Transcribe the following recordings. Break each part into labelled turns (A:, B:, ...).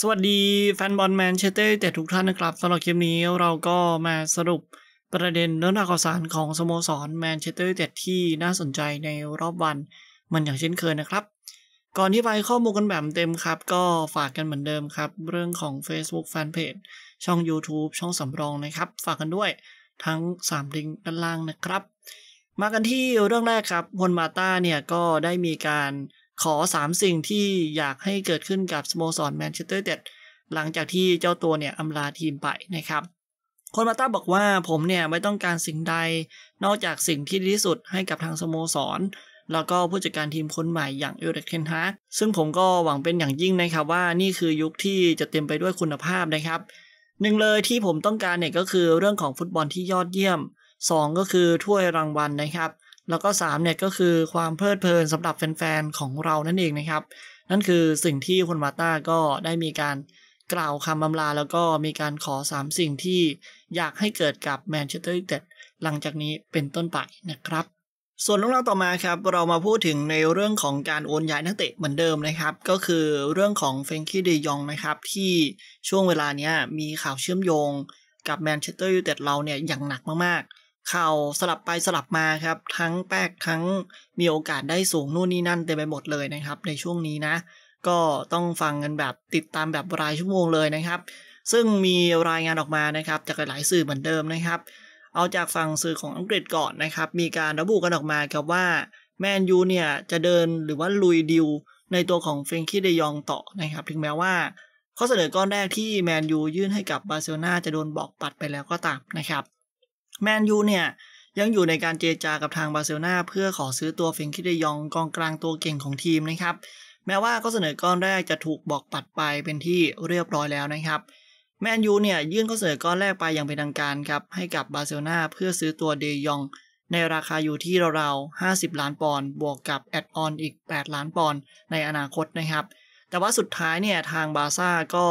A: สวัสดีแฟนบอลแมนเชสเตอร์แต่ทุกท่านนะครับสำหรับคลิปนี้เราก็มาสรุปประเด็นเรื่องราวข่าวสารของสโมสรแมนเชสเตอร์เต่ที่น่าสนใจในรอบวันมันอย่างเช่นเคยนะครับ ก่อนที่ไปข้อมูลกันแบบเต็มครับ ก็ฝากกันเหมือนเดิมครับ เรื่องของ Facebook Fanpage ช่อง YouTube ช่องสำรองนะครับ ฝากกันด้วยทั้ง 3 ลิงก์ด้านล่างนะครับมากันที่เรื่องแรกครับอนมาต้าเนี่ยก็ได้มีการขอ 3 สิ่งที่อยากให้เกิดขึ้นกับสโมสรแมนเชสเตอร์เด็ดหลังจากที่เจ้าตัวเนี่ยอำลาทีมไปนะครับ คนมาต้าบอกว่าผมเนี่ยไม่ต้องการสิ่งใดนอกจากสิ่งที่ดีที่สุดให้กับทางสโมสรแล้วก็ผู้จัดการทีมคนใหม่อย่างเอลเดเทนฮาร์ซึ่งผมก็หวังเป็นอย่างยิ่งนะครับว่านี่คือยุคที่จะเต็มไปด้วยคุณภาพนะครับหนึ่งเลยที่ผมต้องการเนี่ยก็คือเรื่องของฟุตบอลที่ยอดเยี่ยม 2 ก็คือถ้วยรางวัลนะครับแล้วก็3เนี่ยก็คือความเพลิดเพลินสำหรับแฟน ๆ ของเรานั่นเองนะครับ นั่นคือสิ่งที่คุณมาต้าก็ได้มีการกล่าวคำบำลาแล้วก็มีการขอ 3 สิ่งที่อยากให้เกิดกับแมนเชสเตอร์ยูไนเต็ดหลังจากนี้เป็นต้นไปนะครับ ส่วนเรื่องราวต่อมาครับ เรามาพูดถึงในเรื่องของการโอนย้ายนักเตะเหมือนเดิมนะครับ ก็คือเรื่องของเฟงคี้เดยองนะครับที่ช่วงเวลานี้มีข่าวเชื่อมโยงกับแมนเชสเตอร์ยูไนเต็ดเราเนี่ยอย่างหนักมากๆข่าวสลับไปสลับมาครับทั้งแป๊กทั้งมีโอกาสได้สูงนู่นนี่นั่นเต็มไปหมดเลยนะครับในช่วงนี้นะ ก็ต้องฟังกันแบบติดตามแบบรายชั่วโมงเลยนะครับ ซึ่งมีรายงานออกมานะครับจากหลายสื่อเหมือนเดิมนะครับ เอาจากฝั่งสื่อของอังกฤษก่อนนะครับ มีการระบุกันออกมากับว่าแมนยูเนี่ยจะเดินหรือว่าลุยดิวในตัวของเฟรนคี้เดยองต่อนะครับถึงแม้ว่า ข้อเสนอก้อนแรกที่แมนยูยื่นให้กับบาร์เซโลนาจะโดนบอกปัดไปแล้วก็ตามนะครับแมนยูเนี่ยยังอยู่ในการเจรจากับทางบาร์เซโลนาเพื่อขอซื้อตัวเฟงคิเดยองกองกลางตัวเก่งของทีมนะครับ แม้ว่าข็เสนอก้อนแรกจะถูกบอกปัดไปเป็นที่เรียบร้อยแล้วนะครับ แมนยูเนี่ยยื่นข้อเสนอก้อนแรกไปอย่างเป็นทางการครับให้กับบาร์เซโลนาเพื่อซื้อตัวเดยองในราคาอยู่ที่ราวๆ50 ล้านปอนด์บวกกับแอดออนอีก 8 ล้านปอนด์ในอนาคตนะครับ แต่ว่าสุดท้ายเนี่ยทางบาซ่าก็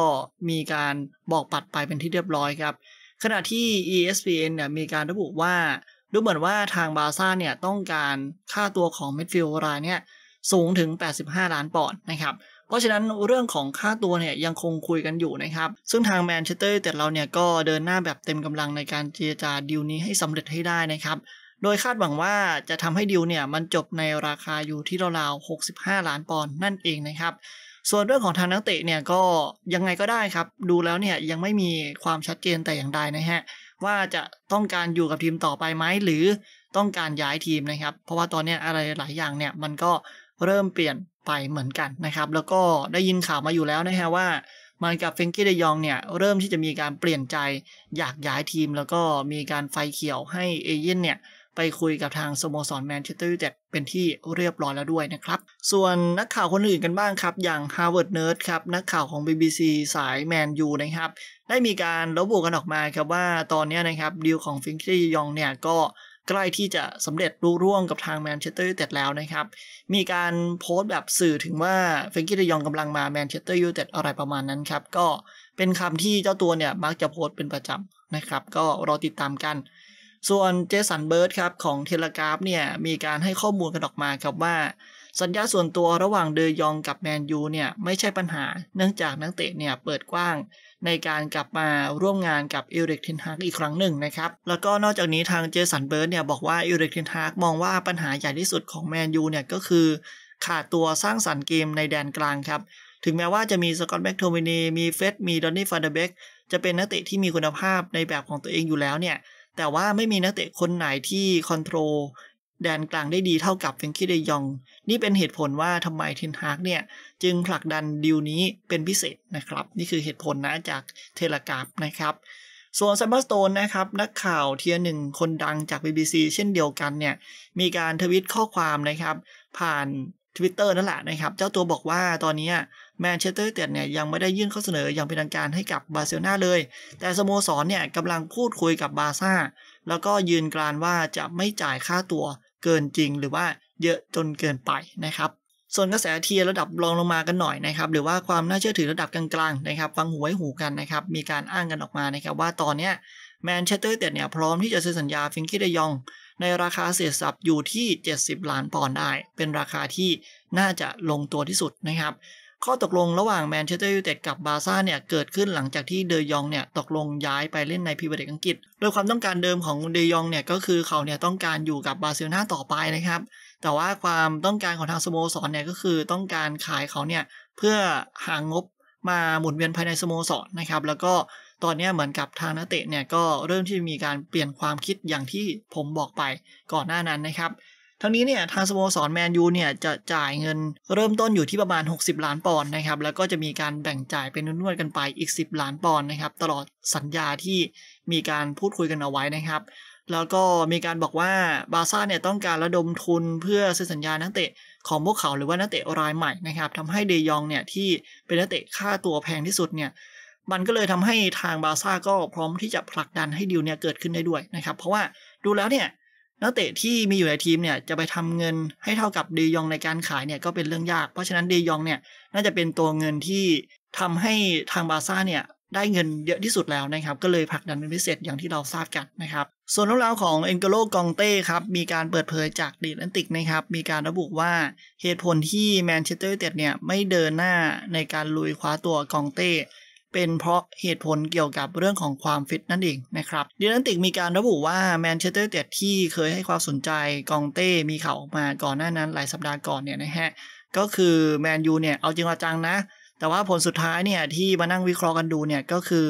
A: มีการบอกปัดไปเป็นที่เรียบร้อยครับขณะที่ ESPN เนี่ยมีการระบุว่าดูเหมือนว่าทางบาซ่าเนี่ยต้องการค่าตัวของเมดฟิลรายเนี่ยสูงถึง 85 ล้านปอนด์นะครับ เพราะฉะนั้นเรื่องของค่าตัวเนี่ยยังคงคุยกันอยู่นะครับ ซึ่งทางแมนเชสเตอร์แต่เราเนี่ยก็เดินหน้าแบบเต็มกำลังในการเจรจาดีลนี้ให้สำเร็จให้ได้นะครับ โดยคาดหวังว่าจะทำให้ดีลเนี่ยมันจบในราคาอยู่ที่ราวๆ 65 ล้านปอนด์นั่นเองนะครับส่วนเรื่องของทางนักเตะเนี่ยก็ยังไงก็ได้ครับ ดูแล้วเนี่ยยังไม่มีความชัดเจนแต่อย่างใดนะฮะ ว่าจะต้องการอยู่กับทีมต่อไปไหม หรือต้องการย้ายทีมนะครับ เพราะว่าตอนนี้อะไรหลายอย่างเนี่ยมันก็เริ่มเปลี่ยนไป เหมือนกันนะครับ แล้วก็ได้ยินข่าวมาอยู่แล้วนะฮะว่ามันกับเฟงกี้เดยองเนี่ยเริ่มที่จะมีการเปลี่ยนใจอยากย้ายทีมแล้วก็มีการไฟเขียวให้เอเย่นเนี่ยไปคุยกับทางสโมสรแมนเชสเตอร์ยูไนเต็ดเป็นที่เรียบร้อยแล้วด้วยนะครับ ส่วนนักข่าวคนอื่นกันบ้างครับ อย่าง Harvard Nerd ครับ นักข่าวของ BBC สายแมนยูนะครับ ได้มีการระบุกันออกมาครับว่าตอนนี้นะครับ ดีลของฟิงกี้ยองเนี่ยก็ใกล้ที่จะสำเร็จรุ่ร่วงกับทางแมนเชสเตอร์ยูไนเต็ดแล้วนะครับ มีการโพสต์แบบสื่อถึงว่าเฟงกี้ดยองกำลังมาแมนเชสเตอร์ยูไนเต็ดอะไรประมาณนั้นครับก็เป็นคำที่เจ้าตัวเนี่ยมักจะโพสต์เป็นประจำนะครับ ก็รอติดตามกันส่วนเจสันเบิร์ดครับ ของเทเลกราฟเนี่ยมีการให้ข้อมูลกันออกมาครับว่า สัญญาส่วนตัวระหว่างเดยองกับแมนยูเนี่ยไม่ใช่ปัญหาเนื่องจากนักเตะเนี่ยเปิดกว้างในการกลับมาร่วมงานกับเอริกเทนฮากอีกครั้งหนึ่งนะครับ แล้วก็นอกจากนี้ทางเจสันเบิร์ดเนี่ยบอกว่าเอริกเทนฮากมองว่าปัญหาใหญ่ที่สุดของแมนยูเนี่ยก็คือ ขาดตัวสร้างสรรค์เกมในแดนกลางครับ ถึงแม้ว่าจะมีสกอตแบ็กโทมินีมีเฟสมีดอนนี่ฟาเดเบกจะเป็นนักเตะที่มีคุณภาพในแบบของตัวเองอยู่แล้วเนี่ยแต่ว่าไม่มีนักเตะคนไหนที่คอนโทรลแดนกลางได้ดีเท่ากับเฟงคิเดยอง นี่เป็นเหตุผลว่าทำไมเทนฮากเนี่ย จึงผลักดันดิลนี้เป็นพิเศษนะครับ นี่คือเหตุผลนะจากเทเลกราฟนะครับ ส่วนซัมเบอร์สโตนนะครับ นักข่าวเทียหนึ่งคนดังจาก BBC เช่นเดียวกันเนี่ย มีการทวิตข้อความนะครับ ผ่านิตเตอร์นั่นแหละนะครับ เจ้าตัวบอกว่าตอนนี้แมนเชสเตอร์เตียเนี่ยยังไม่ได้ยื่นข้อเสนออย่างเป็นทางการให้กับบาร์เซโลนาเลย แต่สโมสรเนี่ยกำลังพูดคุยกับบาซ่า แล้วก็ยืนกรานว่าจะไม่จ่ายค่าตัวเกินจริงหรือว่าเยอะจนเกินไปนะครับ ส่วนกระแสเทียระดับรองลงมากันหน่อยนะครับ หรือว่าความน่าเชื่อถือระดับกลางๆนะครับ ฟังหูไว้หูกันนะครับมีการอ้างกันออกมานะครับว่าตอนเนี้ยแมนเชสเตอร์นเเนี่ยพร้อมที่จะซื้อสัญญาฟิงกี้เดยอง ในราคาเสียสับอยู่ที่ 70 ล้านปอนด์ได้ เป็นราคาที่น่าจะลงตัวที่สุดนะครับ ข้อตกลงระหว่างแมนเชสเตอร์ยูไนเต็ดกับบาซ่าเนี่ยเกิดขึ้นหลังจากที่เดยองเนี่ยตกลงย้ายไปเล่นในพรีเมียร์กอังกฤษโดยความต้องการเดิมของเดยองเนี่ยก็คือเขาเนี่ยต้องการอยู่กับบาร์เซโลนาต่อไปนะครับ แต่ว่าความต้องการของทางสโมสรเนี่ยก็คือต้องการขายเขาเนี่ยเพื่อหางบมาหมุนเวียนภายในสโมสรนะครับ แล้วก็ตอนนี้เหมือนกับทางนักเตะเนี่ยก็เริ่มที่มีการเปลี่ยนความคิดอย่างที่ผมบอกไปก่อนหน้านั้นนะครับทั้งนี้เนี่ยทางสโมสรแมนยูเนี่ยจะจ่ายเงินเริ่มต้นอยู่ที่ประมาณ 60 ล้านปอนด์นะครับ แล้วก็จะมีการแบ่งจ่ายเป็นนวดกันไปอีก 10 ล้านปอนด์นะครับ ตลอดสัญญาที่มีการพูดคุยกันเอาไว้นะครับ แล้วก็มีการบอกว่าบาซ่าเนี่ยต้องการระดมทุนเพื่อเซ็นสัญญานักเตะของพวกเขาหรือว่านักเตะรายใหม่นะครับทำให้เดยองเนี่ยที่เป็นนักเตะค่าตัวแพงที่สุดเนี่ยมันก็เลยทำให้ทางบาซ่า ก็พร้อมที่จะผลักดันให้ดิวเนี่ยเกิดขึ้นได้ด้วยนะครับ เพราะว่าดูแล้วเนี่ยนักเตะที่มีอยู่ในทีมเนี่ยจะไปทำเงินให้เท่ากับเดยองในการขายเนี่ยก็เป็นเรื่องยาก เพราะฉะนั้นเดยองเนี่ยน่าจะเป็นตัวเงินที่ทำให้ทางบาซ่าเนี่ยได้เงินเยอะที่สุดแล้วนะครับ ก็เลยผลักดันเป็นพิเศษอย่างที่เราทราบกันนะครับ ส่วนเรื่องราวของเอ็นโกโลกองเต้ครับ มีการเปิดเผยจากดิแอนติกนะครับ มีการระบุว่าเหตุผลที่แมนเชสเตอร์ยูไนเต็ดเนี่ยไม่เดินหน้าในการลุยคว้าตัวกองเต้เป็นเพราะเหตุผลเกี่ยวกับเรื่องของความฟิตนั่นเองนะครับดินันติกมีการระบุว่าแมนเชสเตอร์เต็ดที่เคยให้ความสนใจกองเต้ มีข่าวออกมาก่อนหน้านั้น หลายสัปดาห์ก่อนเนี่ยนะฮะ ก็คือแมนยูเนี่ย เอาจริงเอาจังนะ แต่ว่าผลสุดท้ายเนี่ย ที่มานั่งวิเคราะห์กันดูเนี่ย ก็คือ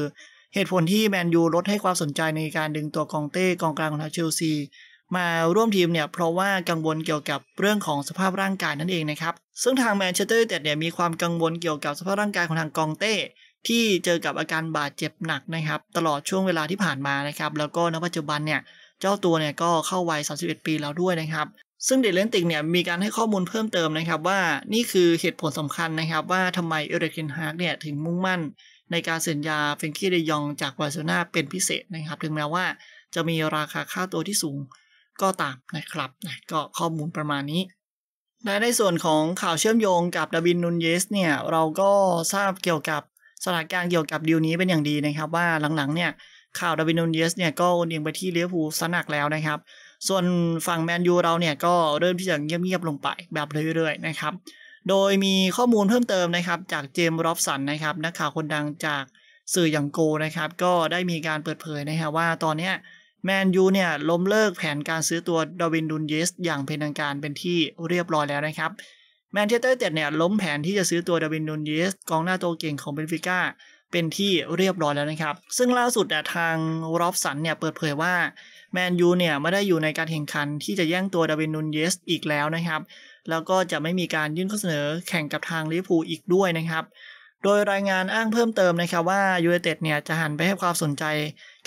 A: เหตุผลที่แมนยูลดให้ความสนใจในการดึงตัวกองเต้กองกลางของเชลซีมาร่วมทีมเนี่ยเพราะว่ากังวลเกี่ยวกับเรื่องของสภาพร่างกายนั่นเองนะครับ ซึ่งทางแมนเชสเตอร์เต็ดเนี่ยมีความกังวลเกี่ยวกับสภาพร่างกายของทางกองเต้ที่เจอกับอาการบาดเจ็บหนักนะครับ ตลอดช่วงเวลาที่ผ่านมานะครับแล้วก็ณปัจจุบันเนี่ยเจ้าตัวเนี่ยก็เข้าวัย31 ปีแล้วด้วยนะครับซึ่งเดลเลนติกเนี่ยมีการให้ข้อมูลเพิ่มเติมนะครับว่านี่คือเหตุผลสำคัญนะครับ ว่าทำไมเอเรกเนฮาร์กเนี่ยถึงมุ่งมั่น ในการเซ็นยาเฟนกี้เดยองจากบาร์เซโลนาเป็นพิเศษนะครับถึงแม้ว่าจะมีราคาค่าตัวที่สูงก็ตามนะครับนะก็ข้อมูลประมาณนี้ในในส่วนของข่าวเชื่อมโยงกับดาวินนุนเยสเนี่ยเราก็ทราบเกี่ยวกับสถานการณ์เกี่ยวกับดีลนี้เป็นอย่างดีนะครับว่าหลังๆเนี่ยข่าวดาวินนูนเยสเนี่ยก็เอนเงไปที่เลี้ยวภูสนักแล้วนะครับ ส่วนฝั่งแมนยูเราเนี่ยก็เริ่มที่จะเงียบๆลงไปแบบเรื่อยๆนะครับ โดยมีข้อมูลเพิ่มเติมนะครับ จากเจมส์รอฟสันนะครับนักข่าวคนดังจากสื่ออย่างโกนะครับ ก็ได้มีการเปิดเผยนะครับว่าตอนนี้แมนยูเนี่ยล้มเลิกแผนการซื้อตัวดาวินดุนเยสอย่างเป็นทางการเป็นที่เรียบร้อยแล้วนะครับแมนเชสเตอร์เต็ดเนี่ยล้มแผนที่จะซื้อตัวดาวินนูนเยสกองหน้าตัวเก่งของเบนฟิก้าเป็นที่เรียบร้อยแล้วนะครับ ซึ่งล่าสุดทางรอฟสันเนี่ยเปิดเผยว่าแมนยูเนี่ยไม่ได้อยู่ในการแข่งขันที่จะแย่งตัวดาวินนูนเยสอีกแล้วนะครับ แล้วก็จะไม่มีการยื่นข้อเสนอแข่งกับทางลิเวอร์พูลอีกด้วยนะครับ โดยรายงานอ้างเพิ่มเติมนะครับว่ายูเอเต็ดเนี่ยจะหันไปให้ความสนใจ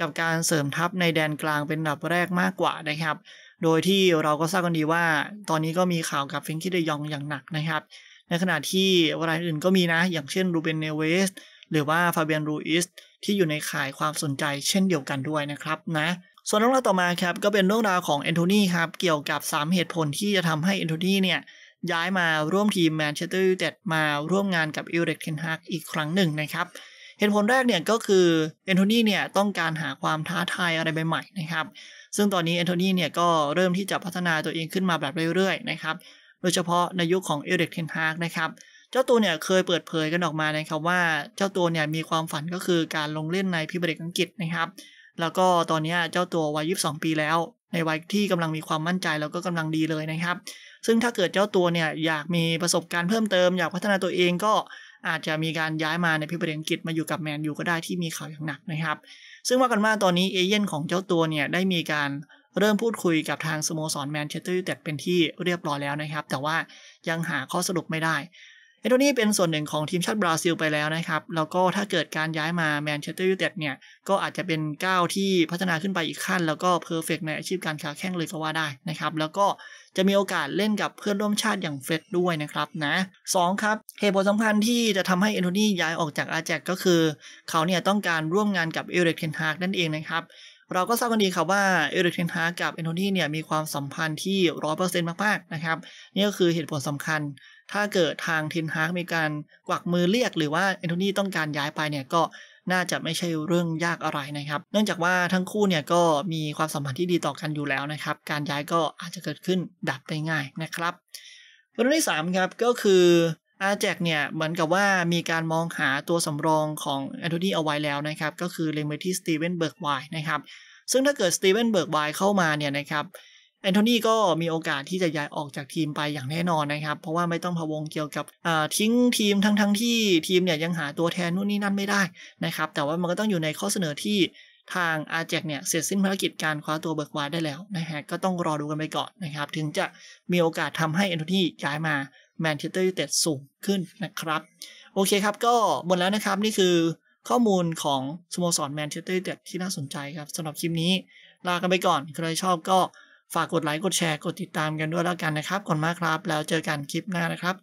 A: กับการเสริมทัพในแดนกลางเป็นนดับแรกมากกว่านะครับโดยที่เราก็ทราบกันดีว่าตอนนี้ก็มีข่าวกับเฟงคิเดยองอย่างหนักนะครับ ในขณะที่รายอื่นก็มีนะ อย่างเช่นรูเบนเนเวสหรือว่าฟาเบียนรูอิสที่อยู่ในข่ายความสนใจเช่นเดียวกันด้วยนะครับนะ ส่วนเรื่องราวต่อมาครับก็เป็นเรื่องราวของแอนโทนีครับเกี่ยวกับ3เหตุผลที่จะทำให้แอนโทนีเนี่ย ย้ายมาร่วมทีมแมนเชสเตอร์ยูไนเต็ดมาร่วมงานกับอิเล็กเทนฮากอีกครั้งหนึ่งนะครับเหตุผลแรกเนี่ยก็คือแอนโทนีเนี่ยต้องการหาความท้าทายอะไรใหม่ๆนะครับ ซึ่งตอนนี้แอนโทนีเนี่ยก็เริ่มที่จะพัฒนาตัวเองขึ้นมาแบบเรื่อยๆนะครับ โดยเฉพาะในยุคขของเอเิ็กเทนฮากนะครับเจ้าตัวเนี่ยเคยเปิดเผยกันออกมานะครับว่าเจ้าตัวเนี่ยมีความฝันก็คือการลงเล่นในพิบเดกอังกฤษนะครับ แล้วก็ตอนนี้เจ้าตัววัย22ปีแล้ว ในวัยที่กำลังมีความมั่นใจแล้วก็กำลังดีเลยนะครับ ซึ่งถ้าเกิดเจ้าตัวเนี่ยอยากมีประสบการณ์เพิ่มเติมอยากพัฒนาตัวเองก็อาจจะมีการย้ายมาในพิเศษอังกฤษมาอยู่กับแมนยูก็ได้ที่มีข่าวอย่างหนักนะครับ ซึ่งว่ากันว่าตอนนี้เอเย่นของเจ้าตัวเนี่ยได้มีการเริ่มพูดคุยกับทางสโมสรแมนเชสเตอร์ยูไนเต็ดเป็นที่เรียบร้อยแล้วนะครับ แต่ว่ายังหาข้อสรุปไม่ได้เอนโทนี่เป็นส่วนหนึ่งของทีมชาติบราซิลไปแล้วนะครับ แล้วก็ถ้าเกิดการย้ายมาแมนเชสเตอร์ยูไนเต็ดเนี่ย ก็อาจจะเป็นก้าวที่พัฒนาขึ้นไปอีกขั้น แล้วก็เพอร์เฟกในอาชีพการค้าแข่งเลยก็ว่าได้นะครับ แล้วก็จะมีโอกาสเล่นกับเพื่อนร่วมชาติอย่างเฟดด้วยนะครับนะสครับเหตุผลสำคัญที่จะทำให้เอนโทนี่ย้ายออกจากอาแจกก็คือเขาเนี่ยต้องการร่วมงานกับเอริกเทนฮากนั่นเองนะครับ เราก็ทราบกันดีครับว่าเอริกเทนฮากับเอนโทนี่เนี่ยมีความสัมพันธ์ที่ร้อยเปอร์เซ็นต์มากๆนะครับนี่ก็คือเหตุผลสำคัญถ้าเกิดทางทินฮากมีการกวักมือเรียกหรือว่าแอนโทนีต้องการย้ายไปเนี่ยก็น่าจะไม่ใช่เรื่องยากอะไรนะครับ เนื่องจากว่าทั้งคู่เนี่ยก็มีความสัมพันธ์ที่ดีต่อกันอยู่แล้วนะครับ การย้ายก็อาจจะเกิดขึ้นดับได้ง่ายนะครับเรื่องที่3ครับก็คือ อาแจกเนี่ยเหมือนกับว่ามีการมองหาตัวสำรองของแอนโทนีเอาไว้แล้วนะครับก็คือเลมเบอร์ที่สตีเวนเบิร์กไวนะครับ ซึ่งถ้าเกิดสตีเวนเบิร์กไวเข้ามาเนี่ยนะครับแอนโทนีก็มีโอกาสที่จะย้ายออกจากทีมไปอย่างแน่นอนนะครับ เพราะว่าไม่ต้องพะวงเกี่ยวกับทิ้งทีมทั้งทั้งที่ทีมเนี่ยยังหาตัวแทนนู่นนี่นั่นไม่ได้นะครับ แต่ว่ามันก็ต้องอยู่ในข้อเสนอที่ทางอาเจกเนี่ยเสร็จสิ้นภารกิจการคว้าตัวเบิร์กวาได้แล้วนะฮะก็ต้องรอดูกันไปก่อนนะครับ ถึงจะมีโอกาสทำให้แอนโทนีย้ายมาแมนเชสเตอร์ยูไนเต็ดสูงขึ้นนะครับ โอเคครับ ก็หมดแล้วนะครับนี่คือ ข้อมูลของสโมสรแมนเชสเตอร์ยูไนเต็ดที่น่าสนใจครับสำหรับคลิปนี้ลากันไปก่อนใครชอบก็ฝากกดไลค์กดแชร์กดติดตามกันด้วยแล้วกันนะครับก่อนมาครับแล้วเจอกันคลิปหน้านะครับ